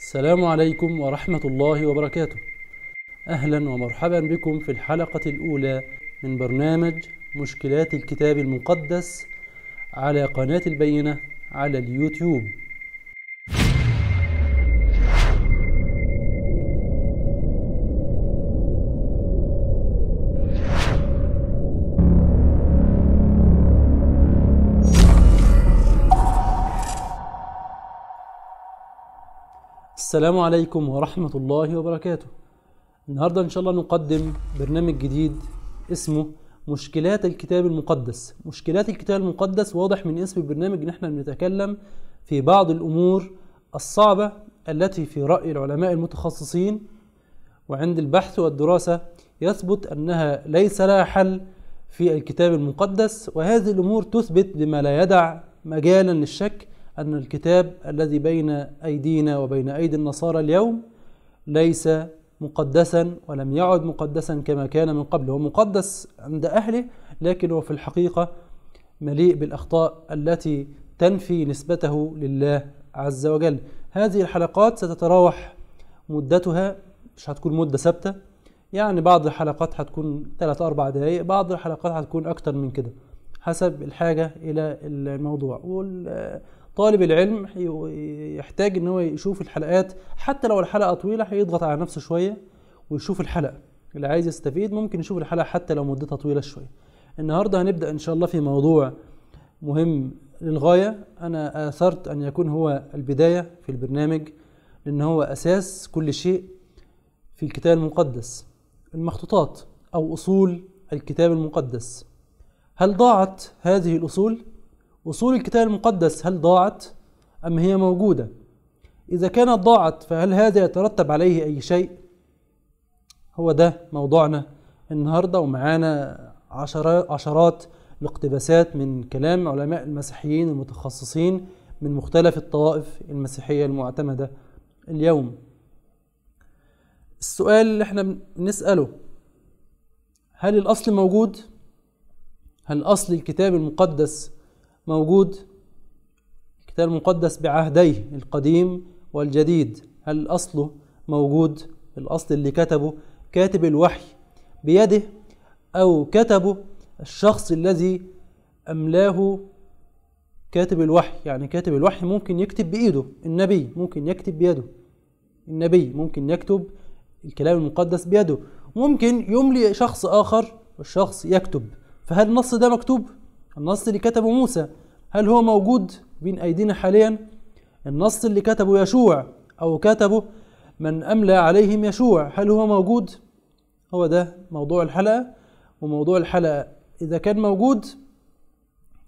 السلام عليكم ورحمة الله وبركاته أهلا ومرحبا بكم في الحلقة الأولى من برنامج مشكلات الكتاب المقدس على قناة البينة على اليوتيوب السلام عليكم ورحمة الله وبركاته النهاردة إن شاء الله نقدم برنامج جديد اسمه مشكلات الكتاب المقدس مشكلات الكتاب المقدس واضح من اسم البرنامج إن إحنا بنتكلم في بعض الأمور الصعبة التي في رأي العلماء المتخصصين وعند البحث والدراسة يثبت أنها ليس لها حل في الكتاب المقدس وهذه الأمور تثبت بما لا يدع مجالا للشك أن الكتاب الذي بين أيدينا وبين أيدي النصارى اليوم ليس مقدسا ولم يعد مقدسا كما كان من قبل هو مقدس عند أهله لكن هو في الحقيقة مليء بالأخطاء التي تنفي نسبته لله عز وجل هذه الحلقات ستتراوح مدتها مش هتكون مدة ثابتة يعني بعض الحلقات هتكون 3 أربع دقايق بعض الحلقات هتكون أكتر من كده حسب الحاجة إلى الموضوع وال طالب العلم يحتاج ان هو يشوف الحلقات حتى لو الحلقه طويله هيضغط على نفسه شويه ويشوف الحلقه اللي عايز يستفيد ممكن يشوف الحلقه حتى لو مدتها طويله شويه النهارده هنبدا ان شاء الله في موضوع مهم للغايه انا اثرت ان يكون هو البدايه في البرنامج لان هو اساس كل شيء في الكتاب المقدس المخطوطات او اصول الكتاب المقدس هل ضاعت هذه الاصول أصول الكتاب المقدس هل ضاعت أم هي موجودة؟ إذا كانت ضاعت فهل هذا يترتب عليه أي شيء؟ هو ده موضوعنا النهاردة ومعانا عشرات الاقتباسات من كلام علماء المسيحيين المتخصصين من مختلف الطوائف المسيحية المعتمدة اليوم السؤال اللي احنا بنسأله هل الأصل موجود؟ هل أصل الكتاب المقدس موجود الكتاب المقدس بعهديه القديم والجديد هل أصله موجود الأصل اللي كتبه كاتب الوحي بيده أو كتبه الشخص الذي أملاه كاتب الوحي يعني كاتب الوحي ممكن يكتب بإيده النبي ممكن يكتب بيده النبي ممكن يكتب الكلام المقدس بيده ممكن يملي شخص آخر والشخص يكتب فهل النص ده مكتوب؟ النص اللي كتبه موسى هل هو موجود بين أيدينا حاليا النص اللي كتبه يشوع أو كتبه من أملى عليهم يشوع هل هو موجود هو ده موضوع الحلقة وموضوع الحلقة إذا كان موجود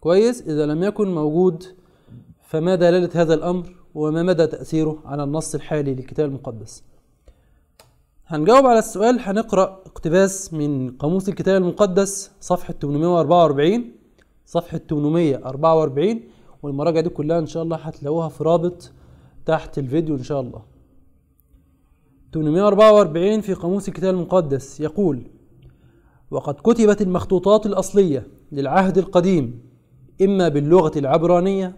كويس إذا لم يكن موجود فما دلالة هذا الأمر وما مدى تأثيره على النص الحالي للكتاب المقدس هنجاوب على السؤال هنقرأ اقتباس من قاموس الكتاب المقدس صفحة 844 صفحه 844 والمراجع دي كلها ان شاء الله هتلاقوها في رابط تحت الفيديو ان شاء الله 844 في قاموس الكتاب المقدس يقول وقد كتبت المخطوطات الأصلية للعهد القديم إما باللغة العبرانية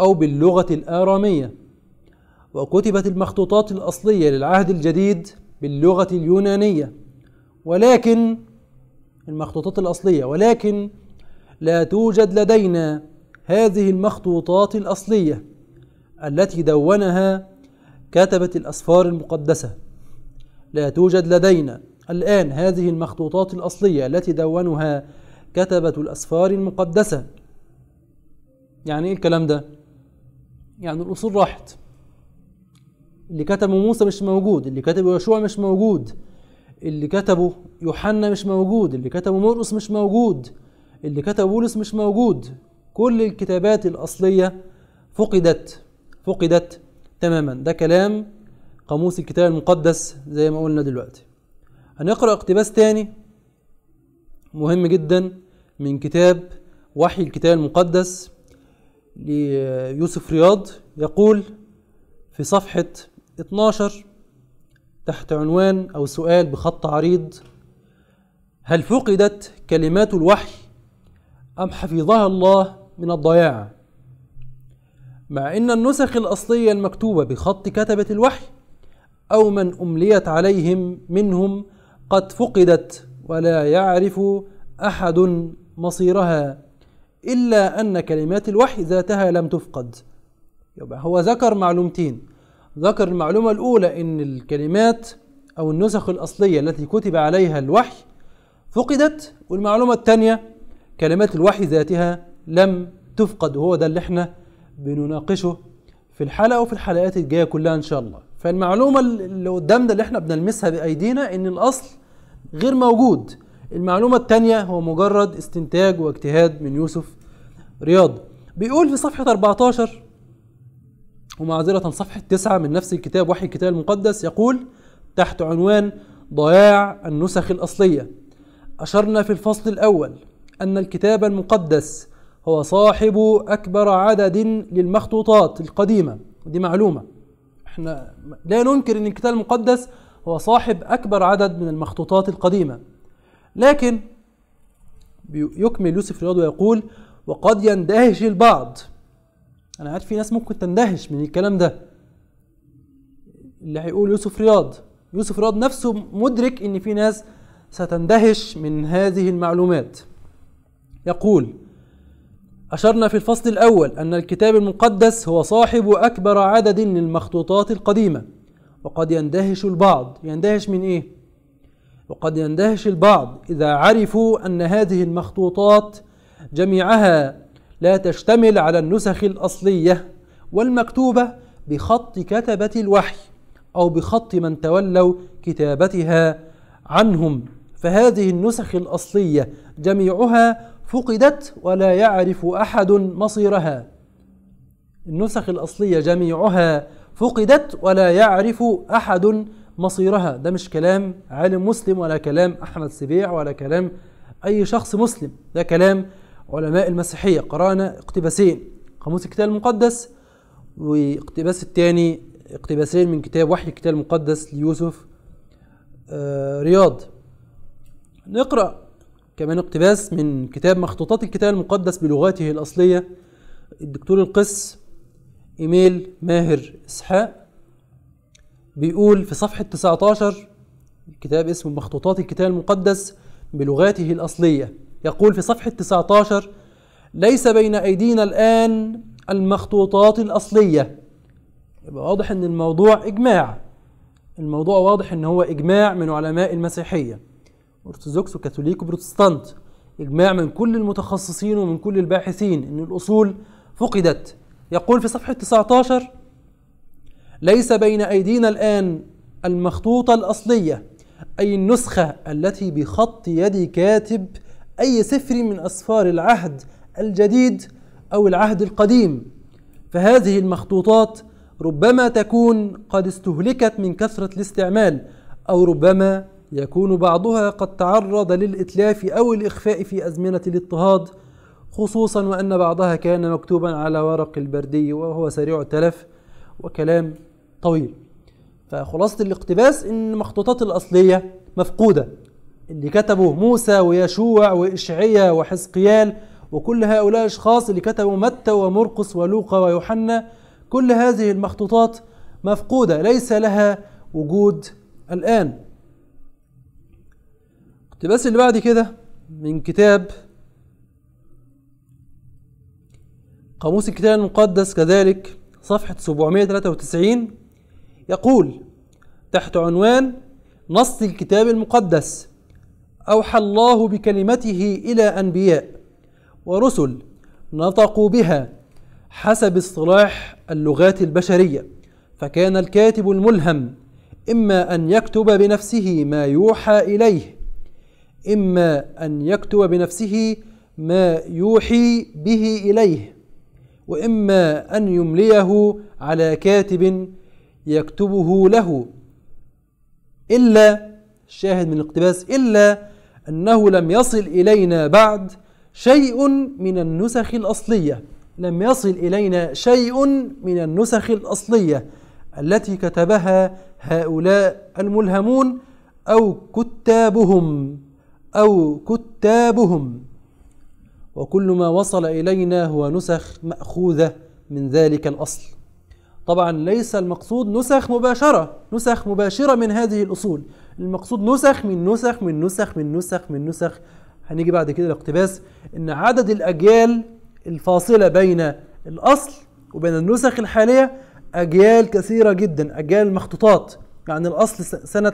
أو باللغة الآرامية وكتبت المخطوطات الأصلية للعهد الجديد باللغة اليونانية ولكن المخطوطات الأصلية ولكن لا توجد لدينا هذه المخطوطات الأصلية التي دونها كتبة الأسفار المقدسة لا توجد لدينا الآن هذه المخطوطات الأصلية التي دونها كتبة الأسفار المقدسة يعني إيه الكلام ده؟ يعني الأصول راحت اللي كتبه موسى مش موجود اللي كتبه يشوع مش موجود اللي كتبه يوحنا مش موجود اللي كتبه مرقس مش موجود اللي كتبه بولس مش موجود كل الكتابات الأصلية فقدت فقدت تماما ده كلام قاموس الكتاب المقدس زي ما قلنا دلوقتي هنقرأ اقتباس تاني مهم جدا من كتاب وحي الكتاب المقدس ليوسف رياض يقول في صفحة 12 تحت عنوان أو سؤال بخط عريض هل فقدت كلمات الوحي أم حفظها الله من الضياع مع أن النسخ الأصلية المكتوبة بخط كتبة الوحي أو من أمليت عليهم منهم قد فقدت ولا يعرف أحد مصيرها إلا أن كلمات الوحي ذاتها لم تفقد يبقى هو ذكر معلومتين ذكر المعلومة الأولى أن الكلمات أو النسخ الأصلية التي كتب عليها الوحي فقدت والمعلومة الثانية كلمات الوحي ذاتها لم تفقد وهو ده اللي احنا بنناقشه في الحلقة وفي الحلقات الجاية كلها إن شاء الله فالمعلومة اللي قدامنا اللي احنا بنلمسها بأيدينا إن الأصل غير موجود المعلومة الثانية هو مجرد استنتاج واجتهاد من يوسف رياض بيقول في صفحة 14 ومعذرة صفحة 9 من نفس الكتاب وحي الكتاب المقدس يقول تحت عنوان ضياع النسخ الأصلية أشرنا في الفصل الأول أن الكتاب المقدس هو صاحب أكبر عدد للمخطوطات القديمة ودي معلومة احنا لا ننكر أن الكتاب المقدس هو صاحب أكبر عدد من المخطوطات القديمة لكن يكمل يوسف رياض ويقول وقد يندهش البعض أنا عارف في ناس ممكن تندهش من الكلام ده اللي هيقول يوسف رياض يوسف رياض نفسه مدرك ان في ناس ستندهش من هذه المعلومات يقول أشرنا في الفصل الأول أن الكتاب المقدس هو صاحب أكبر عدد للمخطوطات القديمة وقد يندهش البعض يندهش من إيه؟ وقد يندهش البعض إذا عرفوا أن هذه المخطوطات جميعها لا تشتمل على النسخ الأصلية والمكتوبة بخط كتبة الوحي أو بخط من تولوا كتابتها عنهم فهذه النسخ الأصلية جميعها فقدت ولا يعرف أحد مصيرها النسخ الأصلية جميعها فقدت ولا يعرف أحد مصيرها ده مش كلام عالم مسلم ولا كلام أحمد سبيع ولا كلام أي شخص مسلم ده كلام علماء المسيحية قرأنا اقتباسين قاموس الكتاب المقدس واقتباس الثاني اقتباسين من كتاب وحي الكتاب المقدس ليوسف آه، رياض نقرأ كمان اقتباس من كتاب مخطوطات الكتاب المقدس بلغاته الأصلية الدكتور القس إيميل ماهر إسحاق بيقول في صفحة 19 كتاب اسمه مخطوطات الكتاب المقدس بلغاته الأصلية يقول في صفحة 19 ليس بين أيدينا الآن المخطوطات الأصلية يبقى واضح إن الموضوع إجماع الموضوع واضح إن هو إجماع من علماء المسيحية ارثوذكس وكاثوليك وبروتستانت اجماع من كل المتخصصين ومن كل الباحثين ان الاصول فقدت يقول في صفحه 19 ليس بين ايدينا الان المخطوطه الاصليه اي النسخه التي بخط يد كاتب اي سفر من اسفار العهد الجديد او العهد القديم فهذه المخطوطات ربما تكون قد استهلكت من كثره الاستعمال او ربما يكون بعضها قد تعرض للإتلاف أو الإخفاء في أزمنة الاضطهاد خصوصا وأن بعضها كان مكتوبا على ورق البردي وهو سريع التلف وكلام طويل فخلاصة الاقتباس إن مخطوطات الأصلية مفقودة اللي كتبوا موسى ويشوع وإشعيا وحزقيال وكل هؤلاء الأشخاص اللي كتبوا متى ومرقس ولوقا ويوحنا كل هذه المخطوطات مفقودة ليس لها وجود الآن تبس اللي بعد كده من كتاب قاموس الكتاب المقدس كذلك صفحة 793 يقول تحت عنوان نص الكتاب المقدس أوحى الله بكلمته إلى أنبياء ورسل نطقوا بها حسب اصطلاح اللغات البشرية فكان الكاتب الملهم إما أن يكتب بنفسه ما يوحى إليه إما أن يكتب بنفسه ما يوحي به إليه وإما أن يمليه على كاتب يكتبه له إلا الشاهد من الاقتباس إلا أنه لم يصل إلينا بعد شيء من النسخ الأصلية لم يصل إلينا شيء من النسخ الأصلية التي كتبها هؤلاء الملهمون أو كتابهم أو كتابهم وكل ما وصل إلينا هو نسخ مأخوذة من ذلك الأصل طبعا ليس المقصود نسخ مباشرة نسخ مباشرة من هذه الأصول المقصود نسخ من نسخ من نسخ من نسخ من نسخ هنيجي بعد كده الاقتباس إن عدد الأجيال الفاصلة بين الأصل وبين النسخ الحالية أجيال كثيرة جدا أجيال مخطوطات يعني الأصل سنة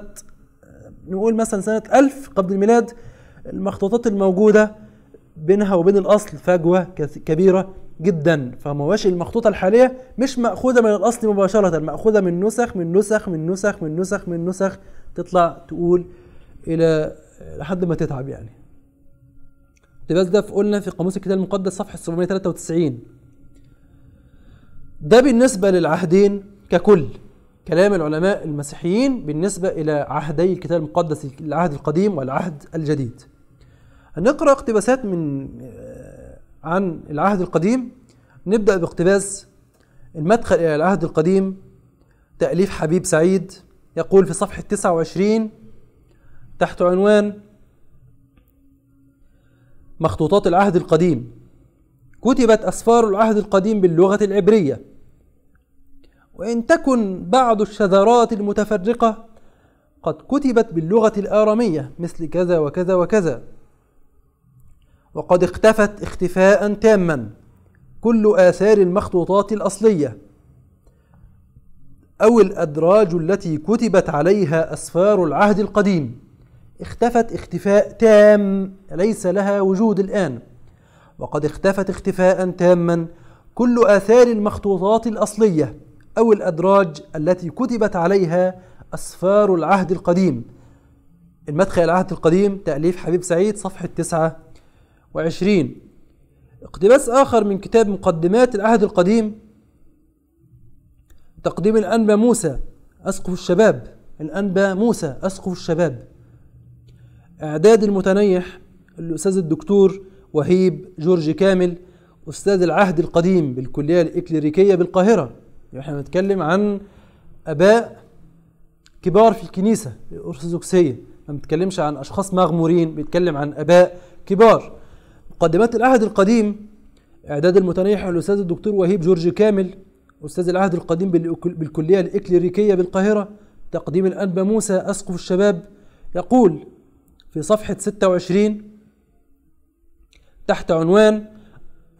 نقول مثلا سنة 1000 قبل الميلاد المخطوطات الموجودة بينها وبين الأصل فجوة كبيرة جدا فمواش المخطوطة الحالية مش مأخوذة من الأصل مباشرة مأخوذة من نسخ من نسخ من نسخ من نسخ من نسخ تطلع تقول إلى لحد ما تتعب يعني طيب بس ده قلنا في قاموس الكتاب المقدس صفحة 793 ده بالنسبة للعهدين ككل كلام العلماء المسيحيين بالنسبة إلى عهدي الكتاب المقدس العهد القديم والعهد الجديد هنقرأ اقتباسات من آه، عن العهد القديم نبدأ باقتباس المدخل إلى العهد القديم تأليف حبيب سعيد يقول في صفحة 29 تحت عنوان مخطوطات العهد القديم كتبت أسفار العهد القديم باللغة العبرية وإن تكن بعض الشذرات المتفرقة قد كتبت باللغة الآرامية مثل كذا وكذا وكذا وقد اختفت اختفاء تاما كل آثار المخطوطات الأصلية أو الأدراج التي كتبت عليها أسفار العهد القديم اختفت اختفاء تام ليس لها وجود الآن وقد اختفت اختفاء تاما كل آثار المخطوطات الأصلية أو الأدراج التي كتبت عليها أسفار العهد القديم المدخل العهد القديم تأليف حبيب سعيد صفحة 29 اقتباس آخر من كتاب مقدمات العهد القديم تقديم الأنبا موسى أسقف الشباب الأنبا موسى أسقف الشباب إعداد المتنيح الأستاذ الدكتور وهيب جورج كامل أستاذ العهد القديم بالكلية الإكليريكية بالقاهرة يعني احنا بنتكلم عن اباء كبار في الكنيسه الارثوذكسيه ما بنتكلمش عن اشخاص مغمورين بيتكلم عن اباء كبار مقدمات العهد القديم اعداد المتنيح الاستاذ الدكتور وهيب جورج كامل استاذ العهد القديم بالكليه الاكليريكيه بالقاهره تقديم الانبا موسى اسقف الشباب يقول في صفحه 26 تحت عنوان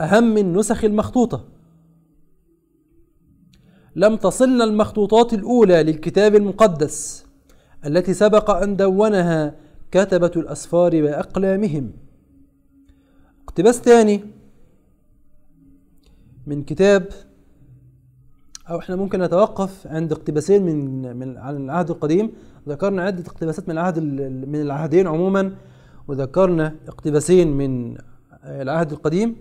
اهم النسخ المخطوطه لم تصلنا المخطوطات الأولى للكتاب المقدس التي سبق أن دونها كتبة الأسفار بأقلامهم اقتباس ثاني من كتاب أو إحنا ممكن نتوقف عند اقتباسين من من عن العهد القديم ذكرنا عدة اقتباسات من العهد من العهدين عموما وذكرنا اقتباسين من العهد القديم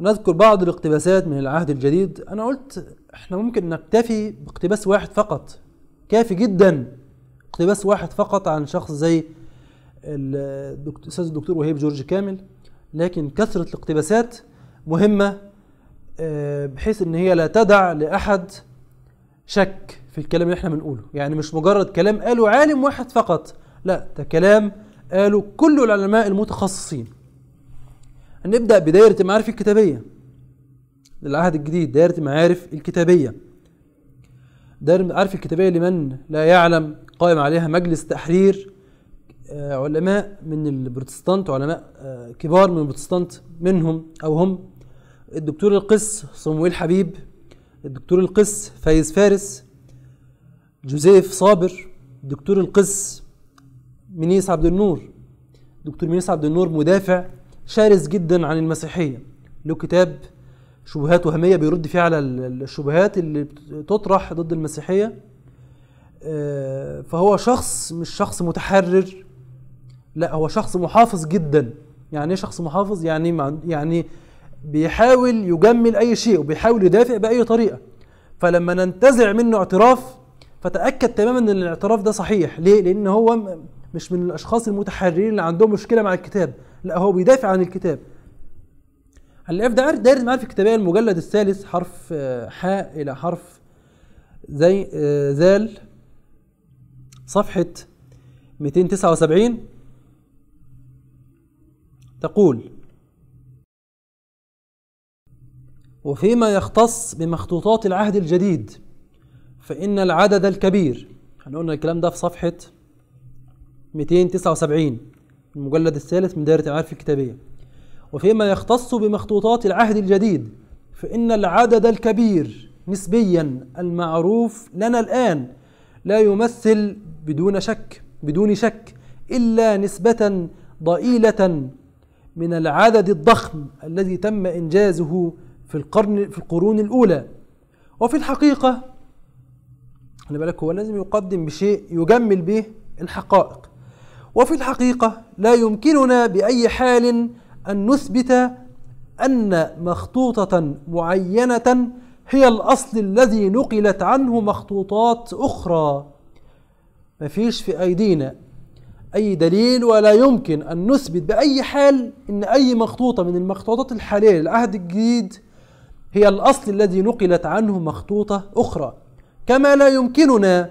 نذكر بعض الاقتباسات من العهد الجديد أنا قلت إحنا ممكن نكتفي باقتباس واحد فقط كافي جدا اقتباس واحد فقط عن شخص زي الأستاذ الدكتور وهيب جورج كامل لكن كثرة الاقتباسات مهمة آه، بحيث إن هي لا تدع لأحد شك في الكلام اللي احنا بنقوله يعني مش مجرد كلام قاله عالم واحد فقط لا ده كلام قاله كل العلماء المتخصصين نبدأ بدايرة المعارف الكتابية للعهد الجديد دايرة المعارف الكتابية دايرة المعارف الكتابية لمن لا يعلم قائم عليها مجلس تحرير آه، علماء من البروتستانت علماء آه، كبار من البروتستانت منهم أو هم الدكتور القس صمويل حبيب الدكتور القس فايز فارس جوزيف صابر الدكتور القس منيس عبد النور دكتور منيس عبد النور مدافع شرس جدا عن المسيحيه له كتاب شبهات وهميه بيرد فيه على الشبهات اللي بتطرح ضد المسيحيه آه، فهو شخص مش شخص متحرر لا هو شخص محافظ جدا يعني ايه شخص محافظ يعني يعني بيحاول يجمل اي شيء وبيحاول يدافع باي طريقه فلما ننتزع منه اعتراف فتاكد تماما ان الاعتراف ده صحيح ليه لان هو مش من الاشخاص المتحررين اللي عندهم مشكله مع الكتاب لا هو بيدافع عن الكتاب الاف ده دايرة المعارف الكتابية المجلد الثالث حرف آه، حاء إلى حرف زي آه، زال صفحة 279 تقول وفيما يختص بمخطوطات العهد الجديد فإن العدد الكبير احنا قلنا الكلام ده في صفحة 279 المجلد الثالث من دائرة المعارف الكتابية وفيما يختص بمخطوطات العهد الجديد فإن العدد الكبير نسبيا المعروف لنا الآن لا يمثل بدون شك بدون شك إلا نسبة ضئيلة من العدد الضخم الذي تم إنجازه في القرن في القرون الأولى وفي الحقيقة خلي بالك هو لازم يقدم بشيء يجمل به الحقائق وفي الحقيقة لا يمكننا بأي حال أن نثبت أن مخطوطة معينة هي الأصل الذي نقلت عنه مخطوطات أخرى مفيش في أيدينا أي دليل ولا يمكن أن نثبت بأي حال أن أي مخطوطة من المخطوطات الحالية للعهد الجديد هي الأصل الذي نقلت عنه مخطوطة أخرى كما لا يمكننا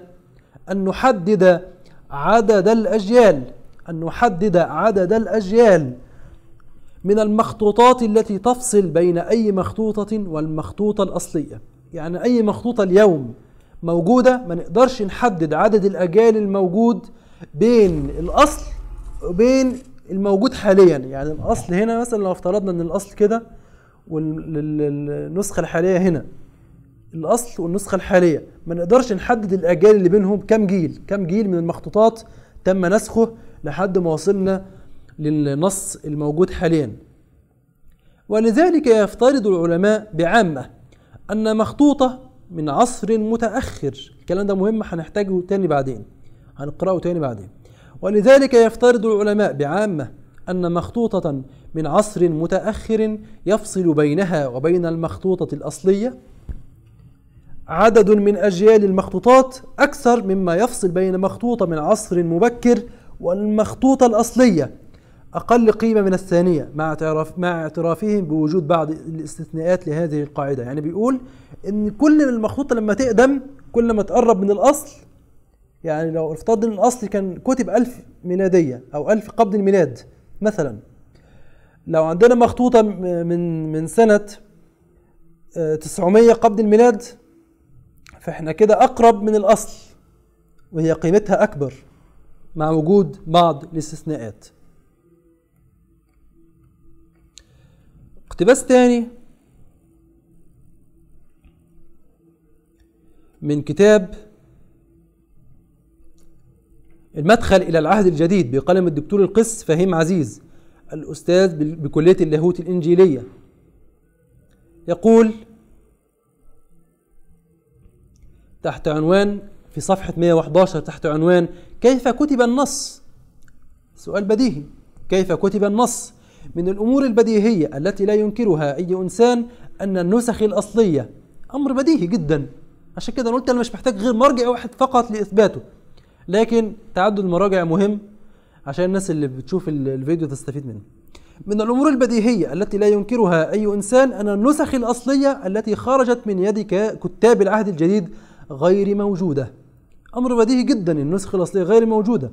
أن نحدد عدد الأجيال أن نحدد عدد الأجيال من المخطوطات التي تفصل بين أي مخطوطة والمخطوطة الأصلية يعني أي مخطوطة اليوم موجودة ما نقدرش نحدد عدد الأجيال الموجود بين الأصل وبين الموجود حاليا يعني الأصل هنا مثلا لو افترضنا أن الأصل كده والنسخة الحالية هنا الاصل والنسخه الحاليه ما نقدرش نحدد الاجيال اللي بينهم كم جيل كم جيل من المخطوطات تم نسخه لحد ما وصلنا للنص الموجود حاليا ولذلك يفترض العلماء بعامه ان مخطوطه من عصر متاخر الكلام ده مهم هنحتاجه تاني بعدين هنقراه تاني بعدين ولذلك يفترض العلماء بعامه ان مخطوطه من عصر متاخر يفصل بينها وبين المخطوطه الاصليه عدد من أجيال المخطوطات أكثر مما يفصل بين مخطوطة من عصر مبكر والمخطوطة الأصلية أقل قيمة من الثانية مع اعتراف مع اعترافهم بوجود بعض الاستثناءات لهذه القاعدة يعني بيقول إن كل المخطوطة لما تقدم كل ما تقرب من الأصل يعني لو افترض ان الاصل كان كتب 1000 ميلاديه او 1000 قبل الميلاد مثلا لو عندنا مخطوطه من من سنه 900 آه، قبل الميلاد فاحنا كده اقرب من الاصل وهي قيمتها اكبر مع وجود بعض الاستثناءات اقتباس تاني من كتاب المدخل إلى العهد الجديد بقلم الدكتور القس فهيم عزيز الأستاذ بكلية اللاهوت الإنجيلية يقول تحت عنوان في صفحة 111 تحت عنوان كيف كتب النص سؤال بديهي كيف كتب النص من الأمور البديهية التي لا ينكرها أي إنسان أن النسخ الأصلية أمر بديهي جدا عشان كده أنا قلت أنا مش محتاج غير مرجع واحد فقط لإثباته لكن تعدد المراجع مهم عشان الناس اللي بتشوف الفيديو تستفيد منه من الأمور البديهية التي لا ينكرها أي إنسان أن النسخ الأصلية التي خرجت من يد كتاب العهد الجديد غير موجودة أمر بديهي جدا النسخ الأصلية غير موجودة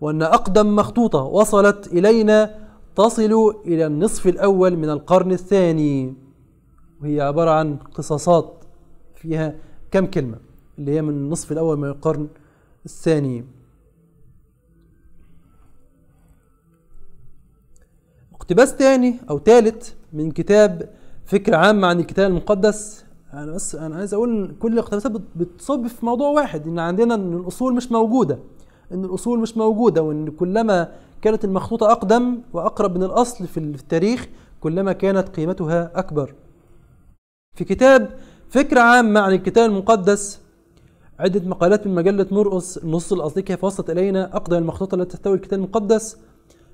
وأن أقدم مخطوطة وصلت إلينا تصل إلى النصف الأول من القرن الثاني وهي عبارة عن قصاصات فيها كم كلمة اللي هي من النصف الأول من القرن الثاني اقتباس ثاني أو ثالث من كتاب فكرة عامة عن الكتاب المقدس انا بس انا عايز اقول ان كل الاقتباسات بتصب في موضوع واحد ان عندنا ان الاصول مش موجوده ان الاصول مش موجوده وان كلما كانت المخطوطه اقدم واقرب من الاصل في التاريخ كلما كانت قيمتها اكبر في كتاب فكرة عامة عن الكتاب المقدس عدة مقالات من مجلة مرقص النص الأصلي كيف وصلت إلينا أقدم المخطوطة التي تحتوي الكتاب المقدس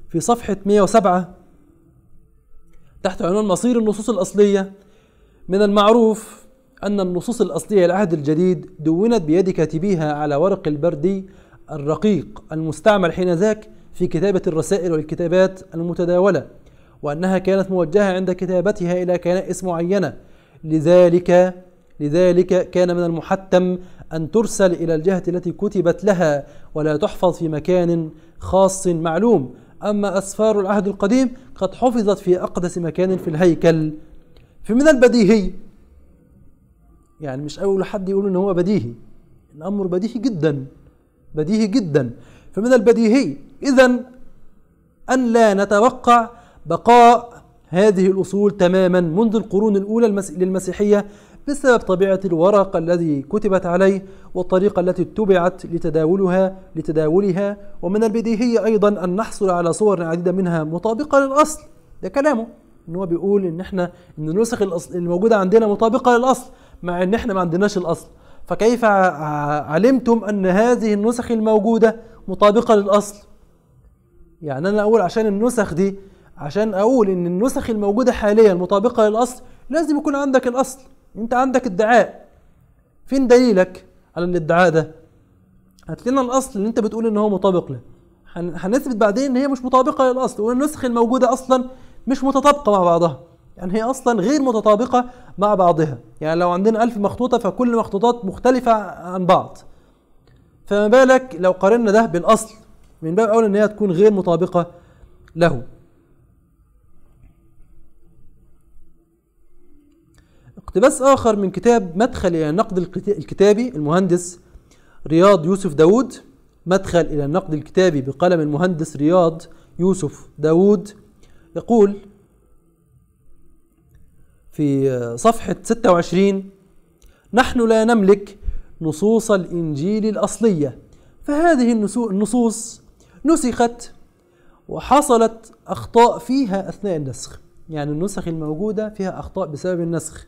في صفحة 107 تحت عنوان مصير النصوص الأصلية من المعروف أن النصوص الأصلية للعهد الجديد دونت بيد كاتبيها على ورق البردي الرقيق المستعمل حين ذاك في كتابة الرسائل والكتابات المتداولة وأنها كانت موجهة عند كتابتها إلى كنائس معينة لذلك لذلك كان من المحتم أن ترسل إلى الجهة التي كتبت لها ولا تحفظ في مكان خاص معلوم أما أسفار العهد القديم قد حفظت في أقدس مكان في الهيكل فمن البديهي يعني مش اول حد يقول ان هو بديهي الامر بديهي جدا بديهي جدا فمن البديهي اذا ان لا نتوقع بقاء هذه الاصول تماما منذ القرون الاولى للمسيحيه بسبب طبيعه الورق الذي كتبت عليه والطريقه التي اتبعت لتداولها لتداولها ومن البديهي ايضا ان نحصل على صور عديده منها مطابقه للاصل ده كلامه ان هو بيقول ان احنا ان النسخ الموجوده عندنا مطابقه للاصل مع ان احنا ما عندناش الاصل فكيف علمتم ان هذه النسخ الموجوده مطابقه للاصل يعني انا اقول عشان النسخ دي عشان اقول ان النسخ الموجوده حاليا مطابقه للاصل لازم يكون عندك الاصل انت عندك ادعاء فين دليلك على الادعاء ده هات لنا الاصل اللي انت بتقول ان هو مطابق له هنثبت بعدين ان هي مش مطابقه للاصل والنسخ الموجوده اصلا مش متطابقه مع بعضها يعني هي اصلا غير متطابقه مع بعضها يعني لو عندنا ألف مخطوطه فكل مخطوطات مختلفه عن بعض فما بالك لو قارنا ده بالاصل من باب اولى ان هي تكون غير مطابقه له اقتباس آخر من كتاب مدخل إلى النقد الكتابي المهندس رياض يوسف داود مدخل إلى النقد الكتابي بقلم المهندس رياض يوسف داود يقول في صفحة 26 نحن لا نملك نصوص الإنجيل الأصلية فهذه النصوص نسخت وحصلت أخطاء فيها أثناء النسخ يعني النسخ الموجودة فيها أخطاء بسبب النسخ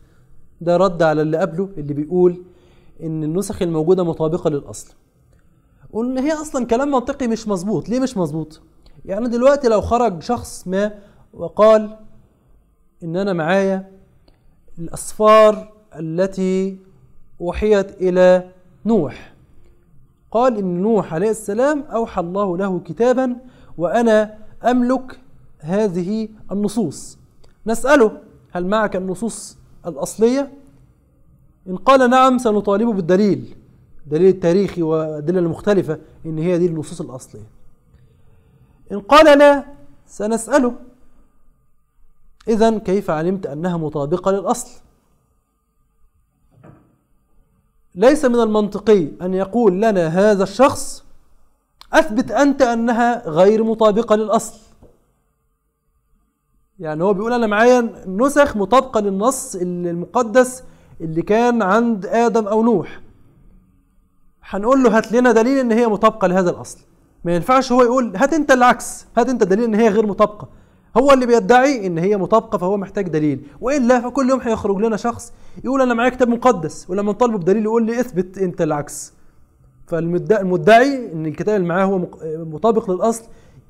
ده رد على اللي قبله اللي بيقول إن النسخ الموجودة مطابقة للأصل قلنا هي أصلا كلام منطقي مش مظبوط ليه مش مظبوط؟ يعني دلوقتي لو خرج شخص ما وقال إن أنا معايا الأصفار التي أوحيت إلى نوح قال إن نوح عليه السلام أوحى الله له كتابا وأنا أملك هذه النصوص نسأله هل معك النصوص الأصلية؟ إن قال نعم سنطالبه بالدليل دليل التاريخي وأدلة المختلفة إن هي دي النصوص الأصلية إن قال لا سنسأله إذا كيف علمت أنها مطابقة للأصل؟ ليس من المنطقي أن يقول لنا هذا الشخص أثبت أنت أنها غير مطابقة للأصل يعني هو بيقول أنا معايا نسخ مطابقة للنص المقدس اللي كان عند آدم أو نوح هنقول له هات لنا دليل إن هي مطابقة لهذا الأصل ما ينفعش هو يقول هات أنت العكس هات أنت دليل إن هي غير مطابقة هو اللي بيدعي ان هي مطابقه فهو محتاج دليل والا فكل يوم هيخرج لنا شخص يقول انا معايا كتاب مقدس ولما نطالبه بدليل يقول لي اثبت انت العكس فالمدعي ان الكتاب اللي معاه هو مطابق للاصل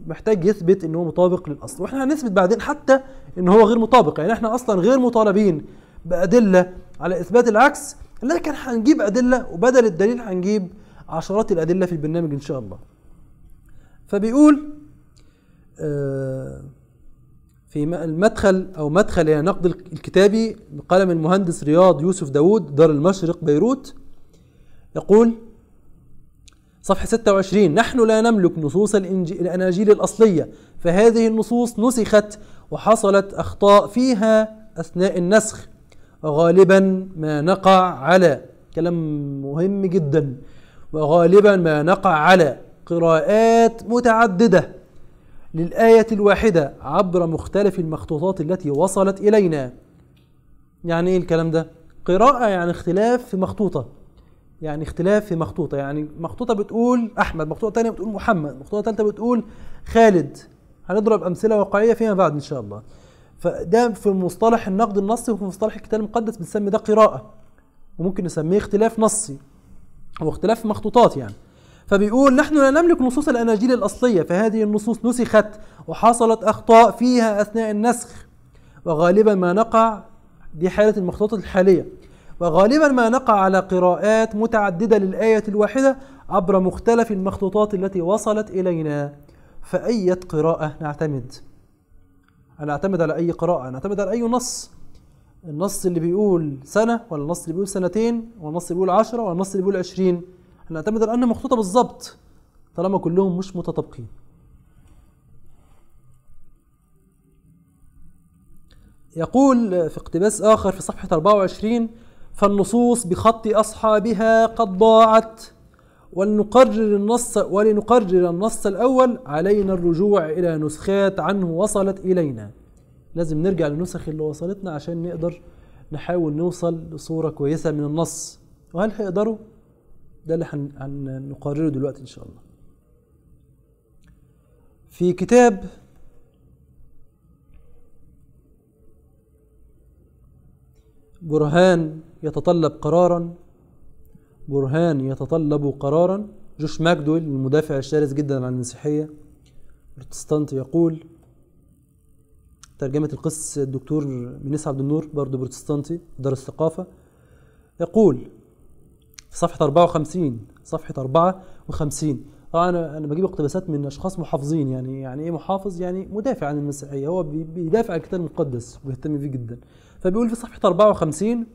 محتاج يثبت ان هو مطابق للاصل واحنا هنثبت بعدين حتى ان هو غير مطابق يعني احنا اصلا غير مطالبين بادله على اثبات العكس لكن هنجيب ادله وبدل الدليل هنجيب عشرات الادله في البرنامج ان شاء الله فبيقول آه في المدخل أو مدخل إلى يعني نقد الكتابي بقلم المهندس رياض يوسف داوود دار المشرق بيروت يقول صفحة 26 نحن لا نملك نصوص الأناجيل الأصلية فهذه النصوص نسخت وحصلت أخطاء فيها أثناء النسخ وغالبا ما نقع على كلام مهم جدا وغالبا ما نقع على قراءات متعددة للآية الواحدة عبر مختلف المخطوطات التي وصلت إلينا يعني إيه الكلام ده؟ قراءة يعني اختلاف في مخطوطة يعني اختلاف في مخطوطة يعني مخطوطة بتقول أحمد مخطوطة تانية بتقول محمد مخطوطة تالتة بتقول خالد هنضرب أمثلة واقعية فيما بعد إن شاء الله فده في مصطلح النقد النصي وفي مصطلح الكتاب المقدس بنسمي ده قراءة وممكن نسميه اختلاف نصي هو اختلاف مخطوطات يعني فبيقول نحن لا نملك نصوص الأناجيل الأصلية فهذه النصوص نسخت وحصلت أخطاء فيها أثناء النسخ وغالبا ما نقع دي حالة المخطوطات الحالية وغالبا ما نقع على قراءات متعددة للآية الواحدة عبر مختلف المخطوطات التي وصلت إلينا فأية قراءة نعتمد أنا أعتمد على أي قراءة أنا أعتمد على أي نص النص اللي بيقول سنة ولا النص اللي بيقول سنتين ولا النص اللي بيقول عشرة ولا النص اللي بيقول عشرين هنعتمد الأن مخطوطه بالظبط طالما كلهم مش متطابقين يقول في اقتباس آخر في صفحة 24 فالنصوص بخط أصحابها قد ضاعت ولنقرر النص ولنقرر النص الأول علينا الرجوع إلى نسخات عنه وصلت إلينا لازم نرجع للنسخ اللي وصلتنا عشان نقدر نحاول نوصل لصورة كويسة من النص وهل هيقدروا؟ ده اللي هنقرره دلوقتي ان شاء الله في كتاب برهان يتطلب قرارا برهان يتطلب قرارا جوش ماكدويل المدافع الشرس جدا عن المسيحية بروتستانت يقول ترجمة القس الدكتور منيس عبد النور برضه بروتستانتي دار الثقافة يقول في صفحه 54 صفحه 54 طبعا انا انا بجيب اقتباسات من اشخاص محافظين يعني يعني ايه محافظ يعني مدافع عن المسيحيه هو بيدافع عن الكتاب المقدس وبيهتم فيه جدا فبيقول في صفحه 54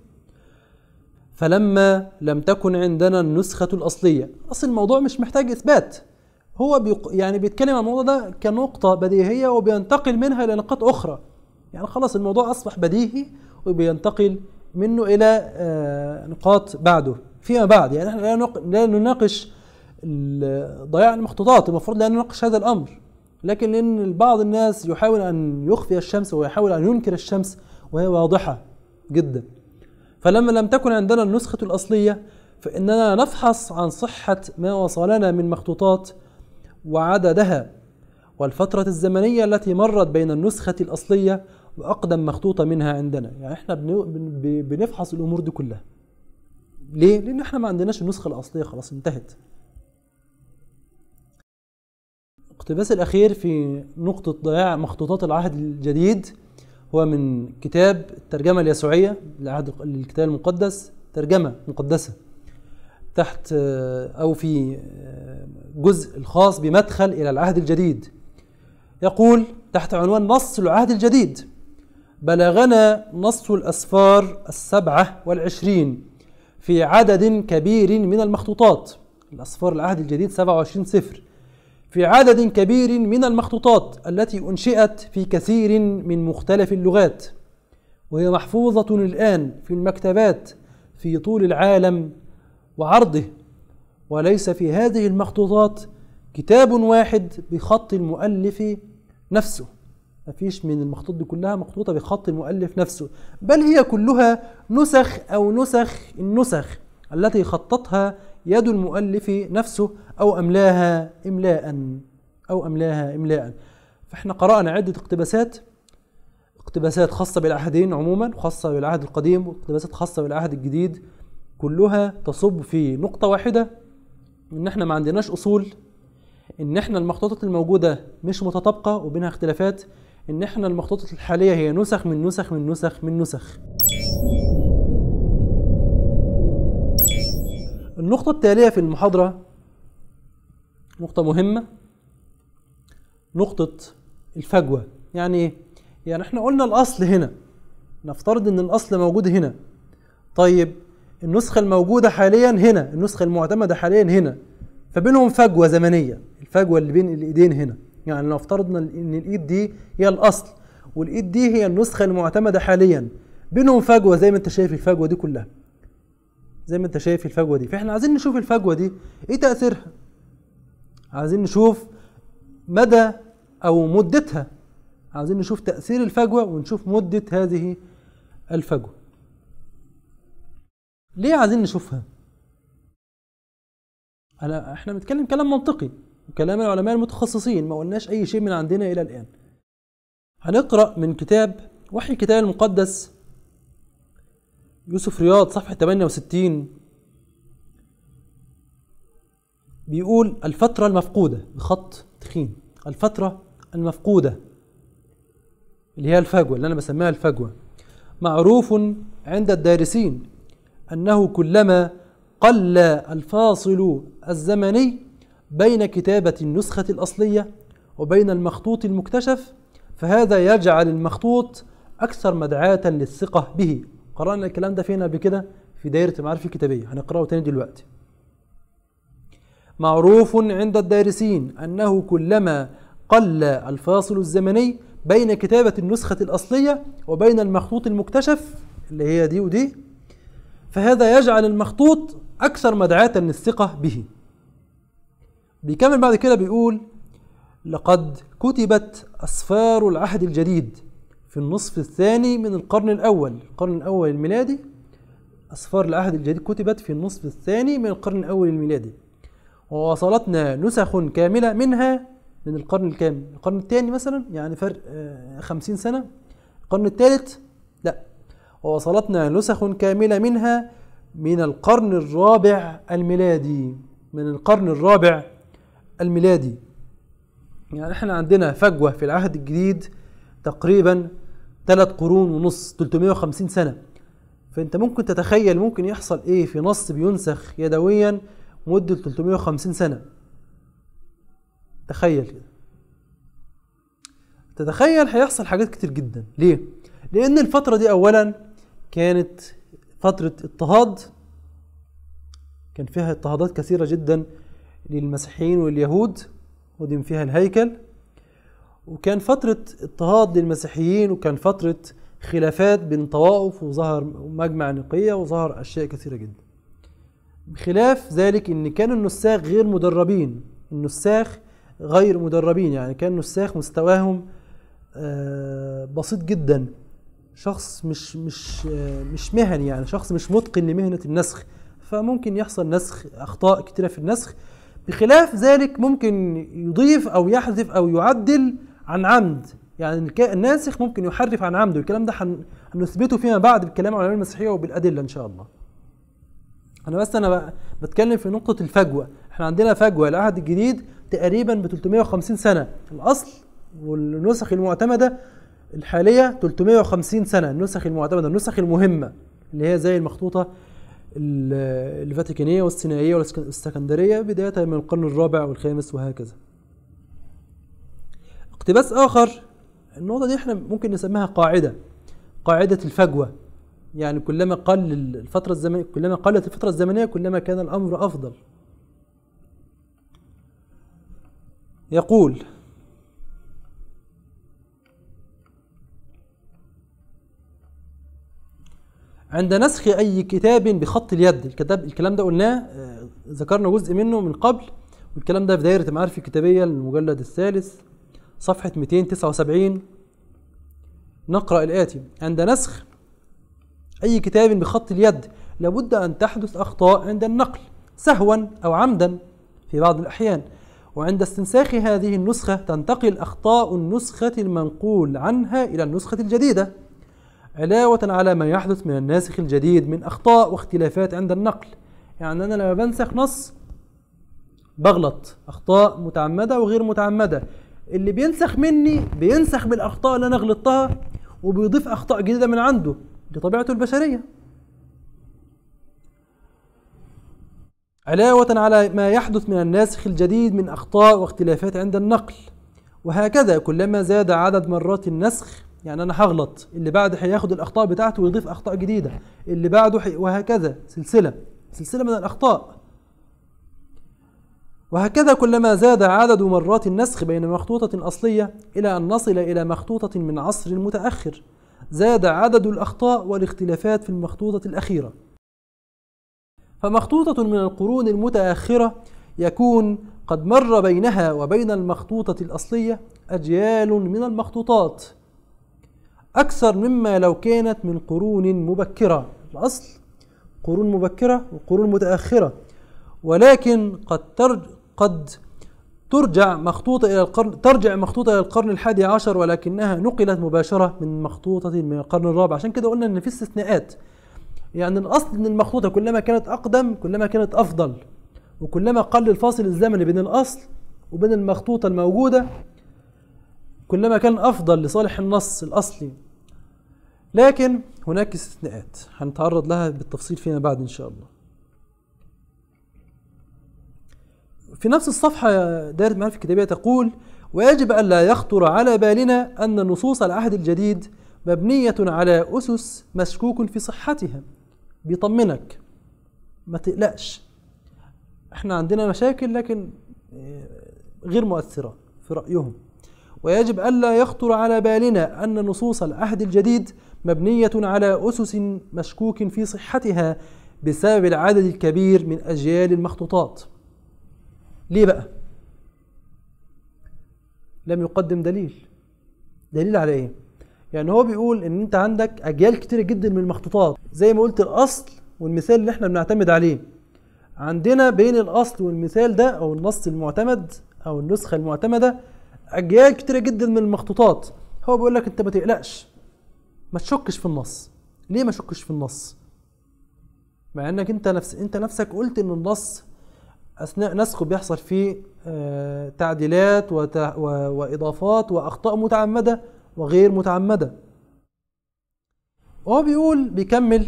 فلما لم تكن عندنا النسخه الاصليه اصل الموضوع مش محتاج اثبات هو بيق... يعني بيتكلم عن الموضوع ده كنقطه بديهيه وبينتقل منها الى نقاط اخرى يعني خلاص الموضوع اصبح بديهي وبينتقل منه الى آه، نقاط بعده فيما بعد يعني احنا لا نناقش ضياع المخطوطات المفروض لا نناقش هذا الامر لكن لان بعض الناس يحاول ان يخفي الشمس ويحاول ان ينكر الشمس وهي واضحه جدا فلما لم تكن عندنا النسخه الاصليه فاننا نفحص عن صحه ما وصلنا من مخطوطات وعددها والفترة الزمنية التي مرت بين النسخة الأصلية وأقدم مخطوطة منها عندنا يعني إحنا بنفحص الأمور دي كلها ليه؟ لأن احنا ما عندناش النسخة الأصلية خلاص انتهت. الاقتباس الأخير في نقطة ضياع مخطوطات العهد الجديد هو من كتاب الترجمة اليسوعية لعهد الكتاب المقدس ترجمة مقدسة تحت آه، أو في آه، جزء الخاص بمدخل إلى العهد الجديد يقول تحت عنوان نص العهد الجديد بلغنا نص الأسفار السبعة والعشرين في عدد كبير من المخطوطات الأصفار العهد الجديد 27 صفر في عدد كبير من المخطوطات التي أنشئت في كثير من مختلف اللغات وهي محفوظة الآن في المكتبات في طول العالم وعرضه وليس في هذه المخطوطات كتاب واحد بخط المؤلف نفسه ما فيش من المخطوط دي كلها مخطوطة بخط المؤلف نفسه بل هي كلها نسخ أو نسخ النسخ التي خططها يد المؤلف نفسه أو أملاها إملاء أو أملاها إملاء فإحنا قرأنا عدة اقتباسات اقتباسات خاصة بالعهدين عموما خاصة بالعهد القديم واقتباسات خاصة بالعهد الجديد كلها تصب في نقطة واحدة إن إحنا ما عندناش أصول إن إحنا المخطوطات الموجودة مش متطابقة وبينها اختلافات ان احنا المخطوطات الحاليه هي نسخ من نسخ من نسخ من نسخ النقطه التاليه في المحاضره نقطه مهمه نقطه الفجوه يعني ايه يعني احنا قلنا الاصل هنا نفترض ان الاصل موجود هنا طيب النسخه الموجوده حاليا هنا النسخه المعتمده حاليا هنا فبينهم فجوه زمنيه الفجوه اللي بين الايدين هنا يعني لو افترضنا ان الايد دي هي الاصل والايد دي هي النسخه المعتمده حاليا بينهم فجوه زي ما انت شايف الفجوه دي كلها زي ما انت شايف الفجوه دي فاحنا عايزين نشوف الفجوه دي ايه تاثيرها عايزين نشوف مدى او مدتها عايزين نشوف تاثير الفجوه ونشوف مده هذه الفجوه ليه عايزين نشوفها انا احنا بنتكلم كلام منطقي كلام العلماء المتخصصين ما قلناش أي شيء من عندنا إلى الآن هنقرأ من كتاب وحي الكتاب المقدس يوسف رياض صفحة 68 بيقول الفترة المفقودة بخط تخين الفترة المفقودة اللي هي الفجوة اللي أنا بسميها الفجوة معروف عند الدارسين أنه كلما قل الفاصل الزمني بين كتابة النسخة الأصلية وبين المخطوط المكتشف فهذا يجعل المخطوط أكثر مدعاة للثقة به قرأنا الكلام ده فين قبل كده في دائرة المعارف الكتابية هنقرأه تاني دلوقتي معروف عند الدارسين أنه كلما قل الفاصل الزمني بين كتابة النسخة الأصلية وبين المخطوط المكتشف اللي هي دي ودي فهذا يجعل المخطوط أكثر مدعاة للثقة به بيكمل بعد كده بيقول لقد كتبت أسفار العهد الجديد في النصف الثاني من القرن الأول القرن الأول الميلادي أسفار العهد الجديد كتبت في النصف الثاني من القرن الأول الميلادي ووصلتنا نسخ كاملة منها من القرن الكام القرن الثاني مثلا يعني فرق آه، خمسين سنة القرن الثالث لا ووصلتنا نسخ كاملة منها من القرن الرابع الميلادي من القرن الرابع الميلادي يعني احنا عندنا فجوة في العهد الجديد تقريبا ثلاث قرون ونص 350 سنة فانت ممكن تتخيل ممكن يحصل ايه في نص بينسخ يدويا مدة 350 سنة تخيل كده تتخيل هيحصل حاجات كتير جدا ليه؟ لأن الفترة دي أولا كانت فترة اضطهاد كان فيها اضطهادات كثيرة جدا للمسيحيين واليهود هدم فيها الهيكل وكان فترة اضطهاد للمسيحيين وكان فترة خلافات بين طوائف وظهر مجمع نقية وظهر أشياء كثيرة جدا بخلاف ذلك إن كان النساخ غير مدربين النساخ غير مدربين يعني كان النساخ مستواهم آه، بسيط جدا شخص مش مش آه، مش مهني يعني شخص مش متقن لمهنة النسخ فممكن يحصل نسخ أخطاء كتيرة في النسخ بخلاف ذلك ممكن يضيف أو يحذف أو يعدل عن عمد يعني الناسخ ممكن يحرف عن عمده والكلام ده هنثبته فيما بعد بالكلام عن العلم المسيحية وبالأدلة إن شاء الله أنا بس أنا بتكلم في نقطة الفجوة احنا عندنا فجوة العهد الجديد تقريبا ب 350 سنة الأصل والنسخ المعتمدة الحالية 350 سنة النسخ المعتمدة النسخ المهمة اللي هي زي المخطوطة الفاتيكانية والسينائية والاسكندرية بداية من القرن الرابع والخامس وهكذا اقتباس آخر النقطة دي احنا ممكن نسميها قاعدة قاعدة الفجوة يعني كلما قل الفترة الزمنية كلما قلت الفترة الزمنية كلما كان الأمر أفضل يقول عند نسخ أي كتاب بخط اليد الكتاب الكلام ده قلناه آه، ذكرنا جزء منه من قبل والكلام ده في دائرة المعارف الكتابية المجلد الثالث صفحة 279 نقرأ الآتي عند نسخ أي كتاب بخط اليد لابد أن تحدث أخطاء عند النقل سهوا أو عمدا في بعض الأحيان وعند استنساخ هذه النسخة تنتقل أخطاء النسخة المنقول عنها إلى النسخة الجديدة علاوة على ما يحدث من الناسخ الجديد من أخطاء واختلافات عند النقل يعني أنا لما بنسخ نص بغلط أخطاء متعمدة وغير متعمدة اللي بينسخ مني بينسخ بالأخطاء اللي أنا غلطتها وبيضيف أخطاء جديدة من عنده دي طبيعته البشرية علاوة على ما يحدث من الناسخ الجديد من أخطاء واختلافات عند النقل وهكذا كلما زاد عدد مرات النسخ يعني انا هغلط اللي بعده هياخد الاخطاء بتاعته ويضيف اخطاء جديده اللي بعده حي... وهكذا سلسله سلسله من الاخطاء وهكذا كلما زاد عدد مرات النسخ بين مخطوطة أصلية إلى أن نصل إلى مخطوطة من عصر متأخر زاد عدد الأخطاء والاختلافات في المخطوطة الأخيرة فمخطوطة من القرون المتأخرة يكون قد مر بينها وبين المخطوطة الأصلية أجيال من المخطوطات أكثر مما لو كانت من قرون مبكرة الأصل قرون مبكرة وقرون متأخرة ولكن قد ترج قد ترجع مخطوطة إلى القرن ترجع مخطوطة إلى القرن الحادي عشر ولكنها نقلت مباشرة من مخطوطة من القرن الرابع عشان كده قلنا إن في استثناءات يعني الأصل إن المخطوطة كلما كانت أقدم كلما كانت أفضل وكلما قل الفاصل الزمني بين الأصل وبين المخطوطة الموجودة كلما كان أفضل لصالح النص الأصلي لكن هناك استثناءات هنتعرض لها بالتفصيل فيما بعد إن شاء الله في نفس الصفحة دائرة المعارف الكتابية تقول ويجب ألا يخطر على بالنا أن نصوص العهد الجديد مبنية على أسس مشكوك في صحتها بيطمنك ما تقلقش احنا عندنا مشاكل لكن آه، غير مؤثرة في رأيهم ويجب ألا يخطر على بالنا أن نصوص العهد الجديد مبنية على أسس مشكوك في صحتها بسبب العدد الكبير من أجيال المخطوطات ليه بقى؟ لم يقدم دليل دليل على إيه؟ يعني هو بيقول إن أنت عندك أجيال كتير جدا من المخطوطات زي ما قلت الأصل والمثال اللي احنا بنعتمد عليه عندنا بين الأصل والمثال ده أو النص المعتمد أو النسخة المعتمدة أجيال كتير جدا من المخطوطات هو بيقول لك أنت ما تقلقش ما تشكش في النص ليه ما تشكش في النص مع انك انت نفس انت نفسك قلت ان النص اثناء نسخه بيحصل فيه آه، تعديلات وت... و... واضافات واخطاء متعمده وغير متعمده وهو بيقول بيكمل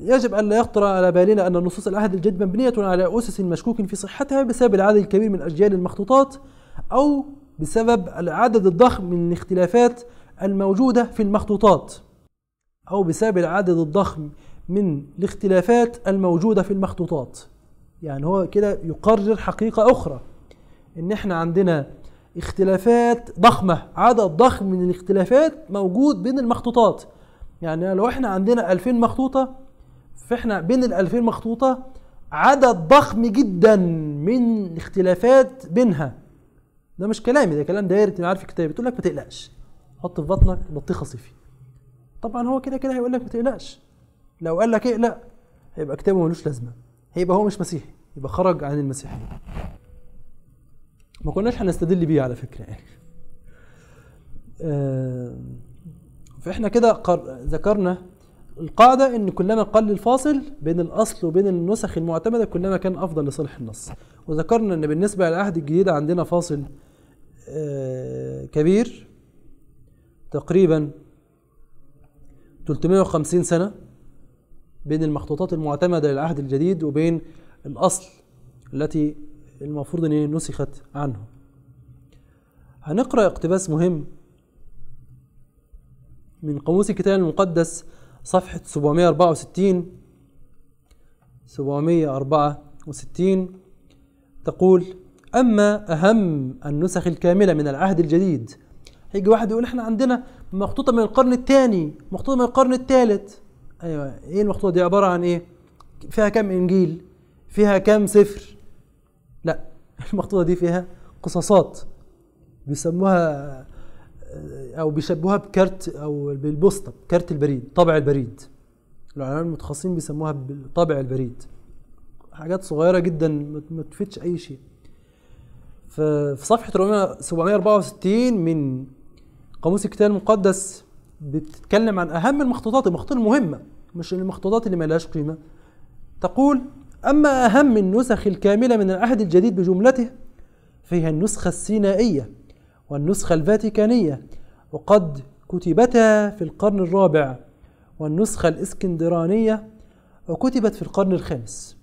يجب ألا يخطر على بالنا أن النصوص العهد الجديد مبنية على أسس مشكوك في صحتها بسبب العدد الكبير من أجيال المخطوطات أو بسبب العدد الضخم من الاختلافات الموجودة في المخطوطات أو بسبب العدد الضخم من الاختلافات الموجودة في المخطوطات يعني هو كده يقرر حقيقة أخرى إن إحنا عندنا اختلافات ضخمة عدد ضخم من الاختلافات موجود بين المخطوطات يعني لو إحنا عندنا 2000 مخطوطة فإحنا بين ال 2000 مخطوطة عدد ضخم جدا من الاختلافات بينها ده مش كلامي ده كلام دايرة معارف الكتاب بتقول لك ما تقلقش حط في بطنك بطيخه صيفي طبعا هو كده كده هيقول لك ما تقلقش لو قال لك اقلق إيه هيبقى كتابه ملوش لازمه هيبقى هو مش مسيحي يبقى خرج عن المسيحيه ما كناش هنستدل بيه على فكره يعني آه، فاحنا كده ذكرنا القاعده ان كلما قل الفاصل بين الاصل وبين النسخ المعتمده كلما كان افضل لصالح النص وذكرنا ان بالنسبه للعهد الجديد عندنا فاصل آه، كبير تقريبا 350 سنة بين المخطوطات المعتمدة للعهد الجديد وبين الأصل التي المفروض أن نسخت عنه هنقرأ اقتباس مهم من قاموس الكتاب المقدس صفحة 764 764 تقول أما أهم النسخ الكاملة من العهد الجديد هيجي واحد يقول احنا عندنا مخطوطه من القرن الثاني مخطوطه من القرن الثالث ايوه ايه المخطوطه دي عباره عن ايه فيها كام انجيل فيها كام سفر لا المخطوطه دي فيها قصاصات بيسموها او بيشبهوها بكارت او بالبوسطه كارت البريد طابع البريد العلماء المتخصصين بيسموها بالطابع البريد حاجات صغيره جدا ما تفيدش اي شيء في صفحه 764 من قاموس الكتاب المقدس بتتكلم عن أهم المخطوطات المخطوطات المهمة مش المخطوطات اللي مالهاش قيمة تقول أما أهم النسخ الكاملة من العهد الجديد بجملته فيها النسخة السينائية والنسخة الفاتيكانية وقد كتبتا في القرن الرابع والنسخة الإسكندرانية وكتبت في القرن الخامس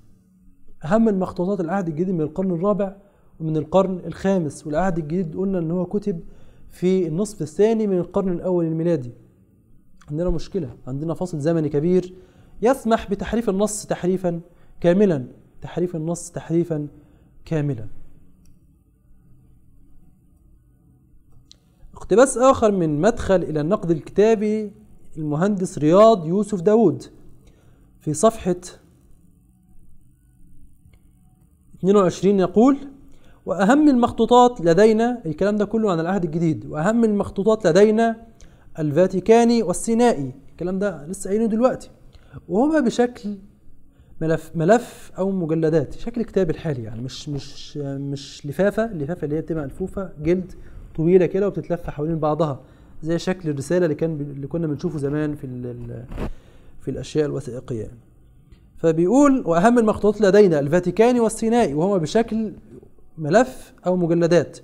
أهم المخطوطات العهد الجديد من القرن الرابع ومن القرن الخامس والعهد الجديد قلنا إن هو كتب في النصف الثاني من القرن الأول الميلادي عندنا مشكلة عندنا فاصل زمني كبير يسمح بتحريف النص تحريفا كاملا تحريف النص تحريفا كاملا اقتباس آخر من مدخل إلى النقد الكتابي المهندس رياض يوسف داود في صفحة 22 يقول وأهم المخطوطات لدينا الكلام ده كله عن العهد الجديد وأهم المخطوطات لدينا الفاتيكاني والسينائي الكلام ده لسه قايلينه دلوقتي وهما بشكل ملف ملف او مجلدات شكل كتاب الحالي يعني مش مش مش لفافه اللفافه اللي هي بتبقى ملفوفه جلد طويله كده وبتتلف حوالين بعضها زي شكل الرساله اللي كان اللي كنا بنشوفه زمان في في الاشياء الوثائقيه فبيقول واهم المخطوطات لدينا الفاتيكاني والسينائي وهما بشكل ملف أو مجلدات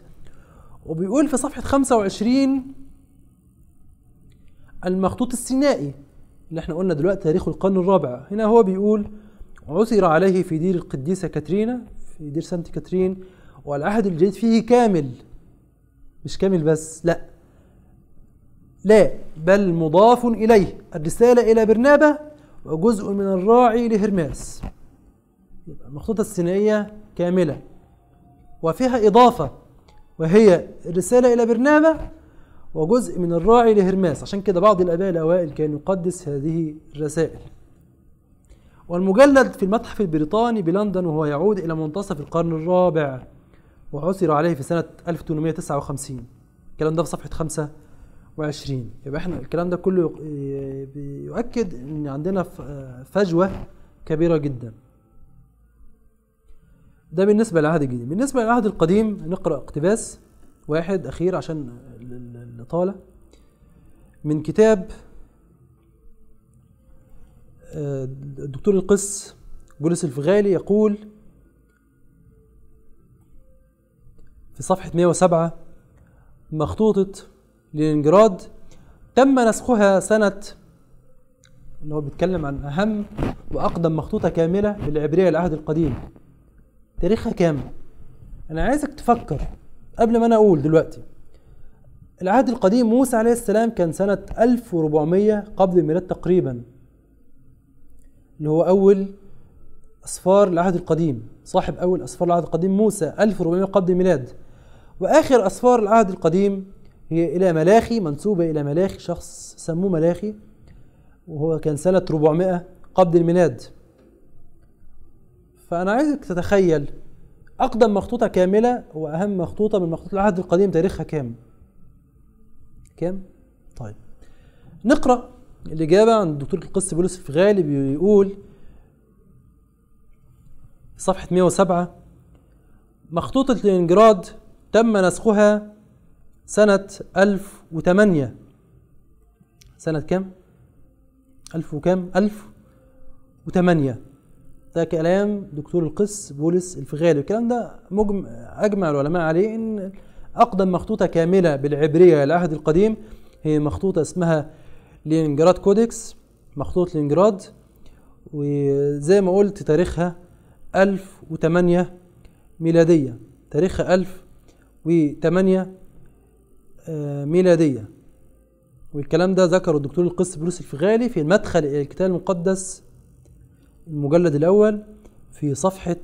وبيقول في صفحة 25 المخطوط السينائي اللي احنا قلنا دلوقتي تاريخ القرن الرابع هنا هو بيقول عثر عليه في دير القديسة كاترينا في دير سانت كاترين والعهد الجديد فيه كامل مش كامل بس لا لا بل مضاف إليه الرسالة إلى برنابة وجزء من الراعي لهرماس يبقى المخطوطة السينائية كاملة وفيها إضافة وهي الرسالة إلى برنابة وجزء من الراعي لهرماس عشان كده بعض الآباء الأوائل كان يقدس هذه الرسائل والمجلد في المتحف البريطاني بلندن وهو يعود إلى منتصف القرن الرابع وعثر عليه في سنة 1859 الكلام ده في صفحة 25 يبقى احنا الكلام ده كله آه، يؤكد ان عندنا آه، فجوة كبيرة جدا ده بالنسبة للعهد الجديد بالنسبة للعهد القديم نقرأ اقتباس واحد أخير عشان الإطالة من كتاب آه، الدكتور القس جوليس الفغالي يقول في صفحة 107 مخطوطة لينينجراد تم نسخها سنة اللي هو بيتكلم عن أهم وأقدم مخطوطة كاملة بالعبرية للعهد القديم تاريخها كام انا عايزك تفكر قبل ما انا اقول دلوقتي العهد القديم موسى عليه السلام كان سنة 1400 قبل الميلاد تقريبا اللي هو أول أسفار العهد القديم صاحب أول أسفار العهد القديم موسى 1400 قبل الميلاد وآخر أسفار العهد القديم هي إلى ملاخي منسوبة إلى ملاخي شخص سموه ملاخي وهو كان سنة 400 قبل الميلاد فأنا عايزك تتخيل أقدم مخطوطة كاملة وأهم مخطوطة من مخطوط العهد القديم تاريخها كام؟ كام؟ طيب نقرأ الإجابة عند الدكتور القس بولس في غالب بيقول صفحة 107 مخطوطة لينجراد تم نسخها سنة 1008 سنة كام؟ 1000 وكام؟ 1008 وثمانية ده كلام دكتور القس بولس الفغالي الكلام ده مجم أجمع العلماء عليه إن أقدم مخطوطة كاملة بالعبرية العهد القديم هي مخطوطة اسمها لينجراد كودكس مخطوطه لينجراد وزي ما قلت تاريخها 1008 ميلادية تاريخها 1008 آه، ميلادية والكلام ده ذكره الدكتور القس بولس الفغالي في مدخل الكتاب المقدس المجلد الأول في صفحة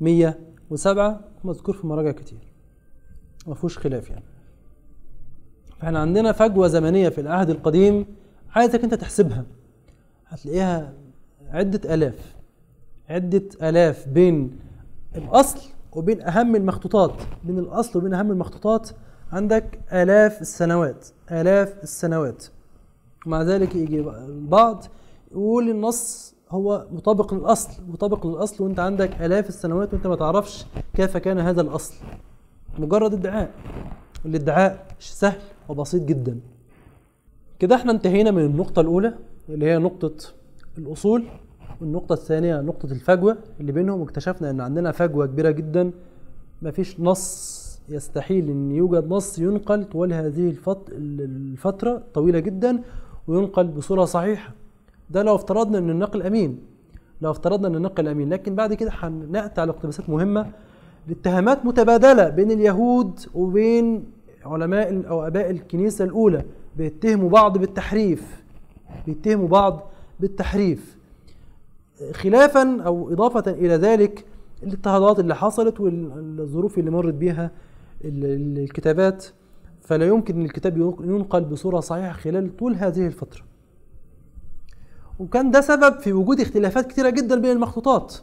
107 مذكور في مراجع كتير ما فيهوش خلاف يعني فاحنا عندنا فجوة زمنية في العهد القديم عايزك انت تحسبها هتلاقيها عدة آلاف عدة آلاف بين الأصل وبين أهم المخطوطات بين الأصل وبين أهم المخطوطات عندك آلاف السنوات آلاف السنوات مع ذلك يجي البعض يقول النص هو مطابق للاصل مطابق للاصل وانت عندك الاف السنوات وانت ما تعرفش كيف كان هذا الاصل مجرد ادعاء الادعاء سهل وبسيط جدا كده احنا انتهينا من النقطة الأولى اللي هي نقطة الأصول والنقطة الثانية نقطة الفجوة اللي بينهم واكتشفنا إن عندنا فجوة كبيرة جدا مفيش نص يستحيل إن يوجد نص ينقل طوال هذه الفترة الطويلة جدا وينقل بصورة صحيحة ده لو افترضنا ان النقل امين لو افترضنا ان النقل امين لكن بعد كده هنأتي على اقتباسات مهمه لاتهامات متبادله بين اليهود وبين علماء او اباء الكنيسه الاولى بيتهموا بعض بالتحريف بيتهموا بعض بالتحريف خلافا او اضافه الى ذلك الاضطهادات اللي حصلت والظروف اللي مرت بيها الكتابات فلا يمكن ان الكتاب ينقل بصوره صحيحه خلال طول هذه الفتره وكان ده سبب في وجود اختلافات كتيرة جدا بين المخطوطات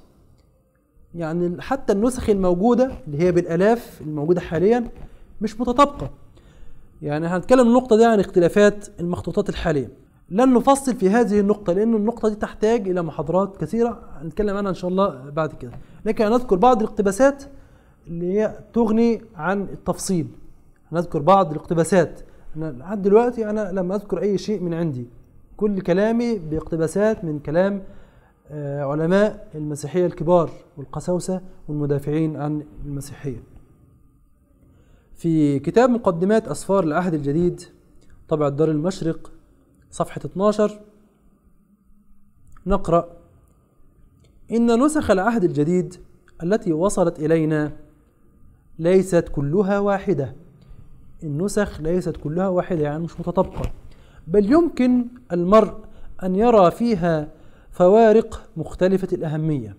يعني حتى النسخ الموجودة اللي هي بالآلاف الموجودة حاليا مش متطابقة يعني هنتكلم النقطة دي عن اختلافات المخطوطات الحالية لن نفصل في هذه النقطة لأن النقطة دي تحتاج إلى محاضرات كثيرة هنتكلم عنها إن شاء الله بعد كده لكن هنذكر بعض الاقتباسات اللي هي تغني عن التفصيل هنذكر بعض الاقتباسات أنا لحد دلوقتي أنا لم أذكر أي شيء من عندي كل كلامي باقتباسات من كلام آه، علماء المسيحية الكبار والقساوسة والمدافعين عن المسيحية في كتاب مقدمات أسفار العهد الجديد طبع الدار المشرق صفحة 12 نقرأ إن نسخ العهد الجديد التي وصلت إلينا ليست كلها واحدة النسخ ليست كلها واحدة يعني مش متطابقة بل يمكن المرء أن يرى فيها فوارق مختلفة الأهمية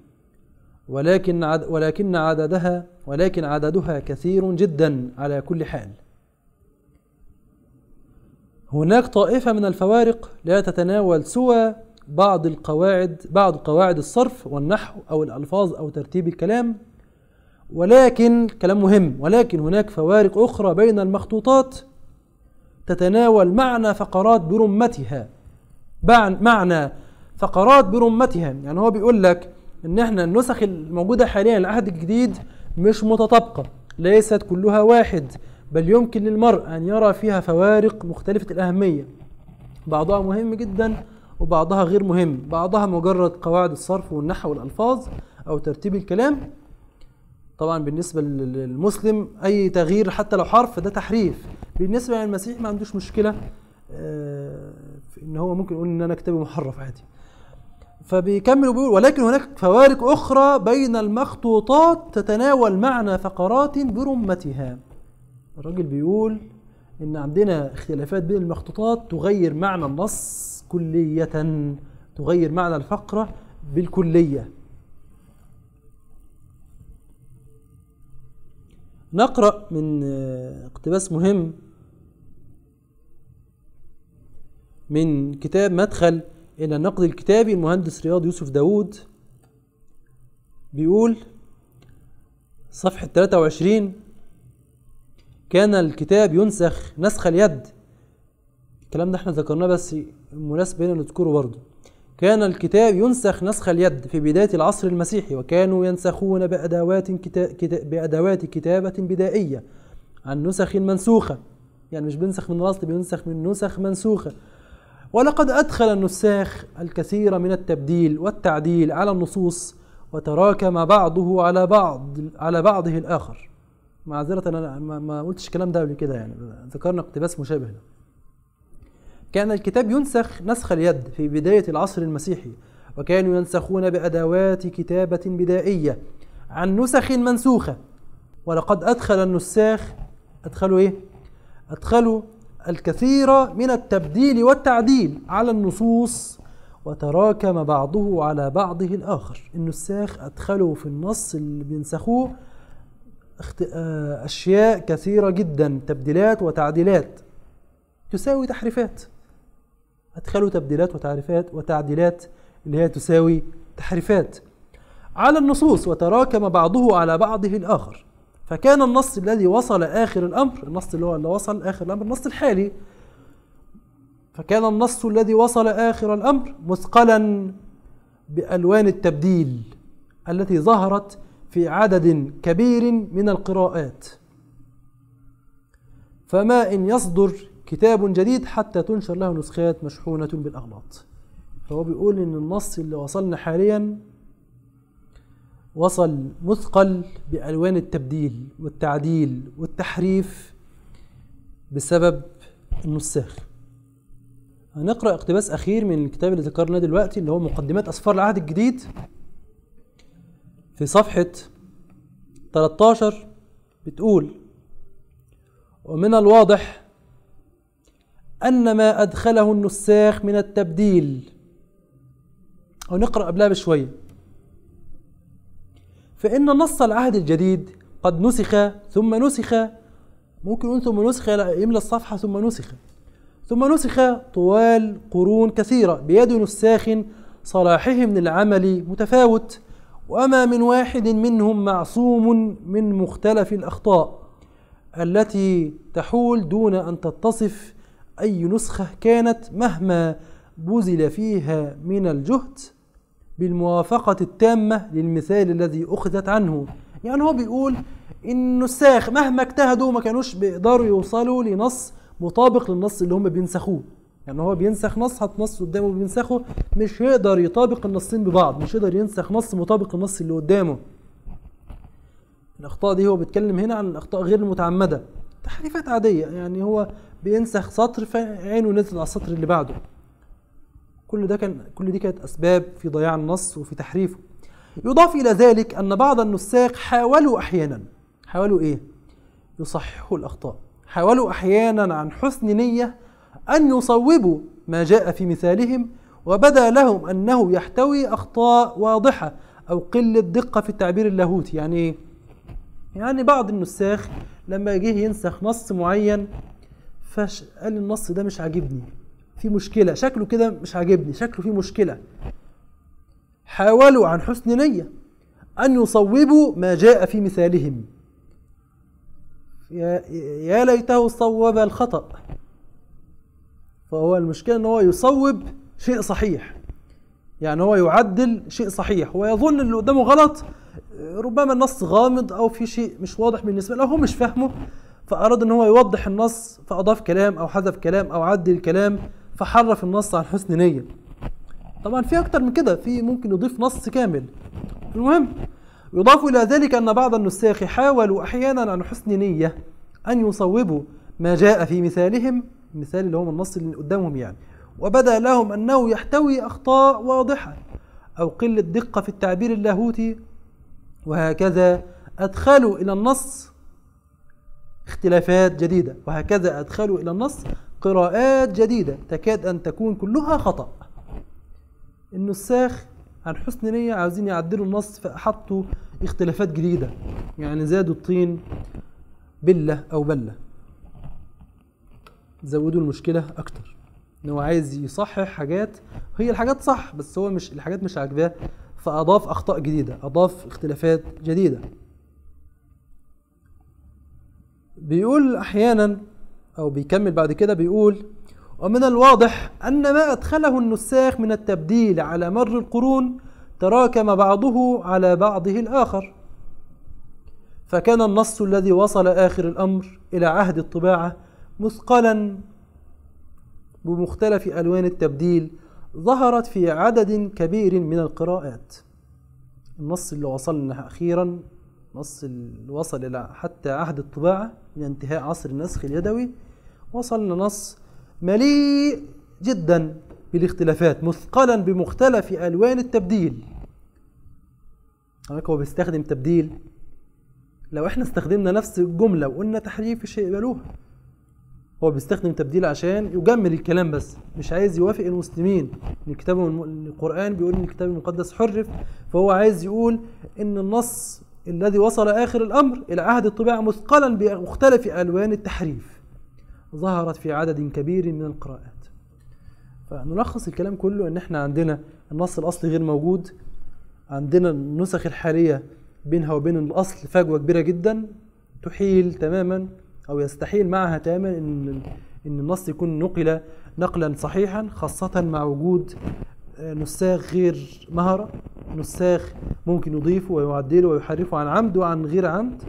ولكن عد ولكن عددها ولكن عددها كثير جدا على كل حال هناك طائفة من الفوارق لا تتناول سوى بعض القواعد بعض قواعد الصرف والنحو أو الألفاظ أو ترتيب الكلام ولكن كلام مهم ولكن هناك فوارق أخرى بين المخطوطات تتناول معنى فقرات برمتها معنى فقرات برمتها يعني هو بيقول لك ان احنا النسخ الموجوده حاليا العهد الجديد مش متطابقه ليست كلها واحد بل يمكن للمرء ان يرى فيها فوارق مختلفه الاهميه بعضها مهم جدا وبعضها غير مهم بعضها مجرد قواعد الصرف والنحو والالفاظ او ترتيب الكلام طبعا بالنسبه للمسلم اي تغيير حتى لو حرف ده تحريف بالنسبه للمسيح يعني ما عندوش مشكله آه، ان هو ممكن يقول ان انا كتابي محرف عادي فبيكمل وبيقول ولكن هناك فوارق اخرى بين المخطوطات تتناول معنى فقرات برمتها الراجل بيقول ان عندنا اختلافات بين المخطوطات تغير معنى النص كليه تغير معنى الفقره بالكليه نقرأ من اقتباس آه، مهم من كتاب مدخل إلى النقد الكتابي المهندس رياض يوسف داوود بيقول صفحة 23 كان الكتاب ينسخ نسخ اليد الكلام ده احنا ذكرناه بس مناسب هنا نذكره برضه كان الكتاب ينسخ نسخ اليد في بداية العصر المسيحي وكانوا ينسخون بأدوات, كتاب بأدوات كتابة بدائية عن نسخ منسوخة يعني مش بنسخ من الأصل بينسخ من نسخ منسوخة ولقد أدخل النساخ الكثير من التبديل والتعديل على النصوص وتراكم بعضه على بعض على بعضه الآخر معذرة أنا ما قلتش الكلام ده قبل كده يعني ذكرنا اقتباس مشابه له كان الكتاب ينسخ نسخ اليد في بداية العصر المسيحي وكانوا ينسخون بأدوات كتابة بدائية عن نسخ منسوخة ولقد أدخل النساخ أدخلوا إيه؟ أدخلوا الكثير من التبديل والتعديل على النصوص وتراكم بعضه على بعضه الآخر النساخ أدخلوا في النص اللي بينسخوه آه، أشياء كثيرة جدا تبديلات وتعديلات تساوي تحريفات أدخلوا تبديلات وتعريفات وتعديلات اللي هي تساوي تحريفات على النصوص وتراكم بعضه على بعضه الآخر فكان النص الذي وصل آخر الأمر النص اللي هو اللي وصل آخر الأمر النص الحالي فكان النص الذي وصل آخر الأمر مثقلا بألوان التبديل التي ظهرت في عدد كبير من القراءات فما إن يصدر كتاب جديد حتى تنشر له نسخات مشحونة بالأغلاط فهو بيقول إن النص اللي وصلنا حاليا وصل مثقل بألوان التبديل والتعديل والتحريف بسبب النساخ هنقرأ اقتباس أخير من الكتاب اللي ذكرناه دلوقتي اللي هو مقدمات أسفار العهد الجديد في صفحة 13 بتقول ومن الواضح أن ما أدخله النساخ من التبديل أو نقرأ قبلها بشوية فإن نص العهد الجديد قد نسخ ثم نسخ ممكن نقول ثم نسخ يملى الصفحة ثم نسخ ثم نسخ طوال قرون كثيرة بيد نساخ صلاحهم للعمل متفاوت وما من واحد منهم معصوم من مختلف الأخطاء التي تحول دون أن تتصف أي نسخة كانت مهما بذل فيها من الجهد بالموافقة التامة للمثال الذي أخذت عنه يعني هو بيقول إن النساخ مهما اجتهدوا ما كانوش بيقدروا يوصلوا لنص مطابق للنص اللي هم بينسخوه يعني هو بينسخ نص حط نص قدامه بينسخه مش هيقدر يطابق النصين ببعض مش هيقدر ينسخ نص مطابق النص اللي قدامه الأخطاء دي هو بيتكلم هنا عن الأخطاء غير المتعمدة تحريفات عادية يعني هو بينسخ سطر فعينه نزل على السطر اللي بعده كل ده كان كل دي كانت أسباب في ضياع النص وفي تحريفه يضاف إلى ذلك أن بعض النساق حاولوا أحيانا حاولوا إيه؟ يصححوا الأخطاء حاولوا أحيانا عن حسن نية أن يصوبوا ما جاء في مثالهم وبدا لهم أنه يحتوي أخطاء واضحة أو قلة دقة في التعبير اللاهوتي يعني يعني بعض النساخ لما جه ينسخ نص معين فقال النص ده مش عاجبني في مشكله شكله كده مش عاجبني شكله فيه مشكله حاولوا عن حسن نيه ان يصوبوا ما جاء في مثالهم يا ليته صوب الخطا فهو المشكله ان هو يصوب شيء صحيح يعني هو يعدل شيء صحيح ويظن اللي قدامه غلط ربما النص غامض او في شيء مش واضح بالنسبه له هو مش فاهمه فاراد ان هو يوضح النص فاضاف كلام او حذف كلام او عدل كلام فحرف النص عن حسن نيه طبعا في اكتر من كده في ممكن يضيف نص كامل المهم يضاف الى ذلك ان بعض النساخ حاولوا احيانا عن حسن نيه ان يصوبوا ما جاء في مثالهم مثال اللي هو النص اللي قدامهم يعني وبدا لهم انه يحتوي اخطاء واضحه او قله دقه في التعبير اللاهوتي وهكذا أدخلوا إلى النص اختلافات جديدة وهكذا أدخلوا إلى النص قراءات جديدة تكاد أن تكون كلها خطأ النساخ عن حسن نية عاوزين يعدلوا النص فحطوا اختلافات جديدة يعني زادوا الطين بلة أو بلة زودوا المشكلة أكتر إن هو عايز يصحح حاجات هي الحاجات صح بس هو مش الحاجات مش عاجباه فأضاف أخطاء جديدة أضاف اختلافات جديدة بيقول أحيانا أو بيكمل بعد كده بيقول ومن الواضح أن ما أدخله النساخ من التبديل على مر القرون تراكم بعضه على بعضه الآخر فكان النص الذي وصل آخر الأمر إلى عهد الطباعة مثقلا بمختلف ألوان التبديل ظهرت في عدد كبير من القراءات النص اللي وصلنا أخيرا النص اللي وصل إلى حتى عهد الطباعة إلى انتهاء عصر النسخ اليدوي وصلنا نص مليء جدا بالاختلافات مثقلا بمختلف ألوان التبديل هناك هو بيستخدم تبديل لو احنا استخدمنا نفس الجملة وقلنا تحريف الشيء يقبلوها هو بيستخدم تبديل عشان يجمل الكلام بس مش عايز يوافق المسلمين ان كتاب القران بيقول ان الكتاب المقدس حرف فهو عايز يقول ان النص الذي وصل اخر الامر الى عهد الطباعه مثقلا بمختلف الوان التحريف ظهرت في عدد كبير من القراءات فنلخص الكلام كله ان احنا عندنا النص الاصلي غير موجود عندنا النسخ الحاليه بينها وبين الاصل فجوه كبيره جدا تحيل تماما أو يستحيل معها تماما إن إن النص يكون نقل نقلا صحيحا خاصة مع وجود آه، نساخ غير مهرة نساخ ممكن يضيفه ويعدله ويحرفه عن عمد وعن غير عمد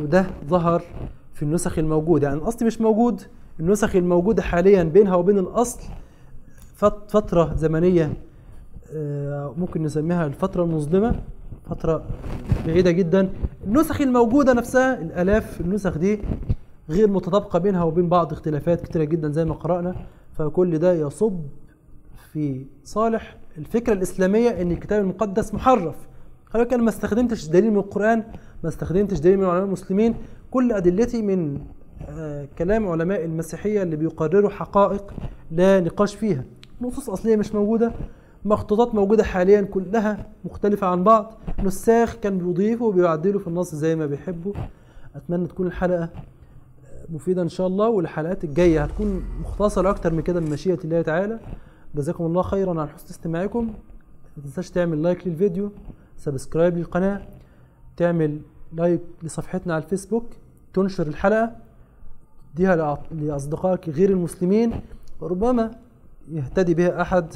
وده ظهر في النسخ الموجودة يعني الأصل مش موجود النسخ الموجودة حاليا بينها وبين الأصل فترة زمنية آه، ممكن نسميها الفترة المظلمة فترة بعيدة جدا النسخ الموجودة نفسها الآلاف النسخ دي غير متطابقة بينها وبين بعض اختلافات كتيرة جدا زي ما قرأنا فكل ده يصب في صالح الفكرة الإسلامية إن الكتاب المقدس محرف خلي أنا ما استخدمتش دليل من القرآن ما استخدمتش دليل من علماء المسلمين كل أدلتي من آه، كلام علماء المسيحية اللي بيقرروا حقائق لا نقاش فيها نصوص أصلية مش موجودة مخطوطات موجودة حاليا كلها مختلفة عن بعض نساخ كان بيضيفه وبيعدله في النص زي ما بيحبه أتمنى تكون الحلقة مفيدة إن شاء الله والحلقات الجاية هتكون مختصرة أكتر من كده بمشيئة الله تعالى جزاكم الله خيرا على حسن استماعكم ما تنساش تعمل لايك للفيديو سبسكرايب للقناة تعمل لايك لصفحتنا على الفيسبوك تنشر الحلقة تديها لأصدقائك غير المسلمين وربما يهتدي بها أحد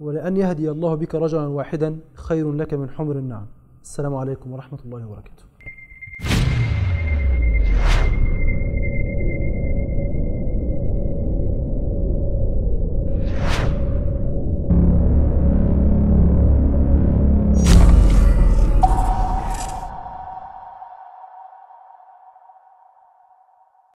ولأن يهدي الله بك رجلا واحدا خير لك من حمر النعم السلام عليكم ورحمة الله وبركاته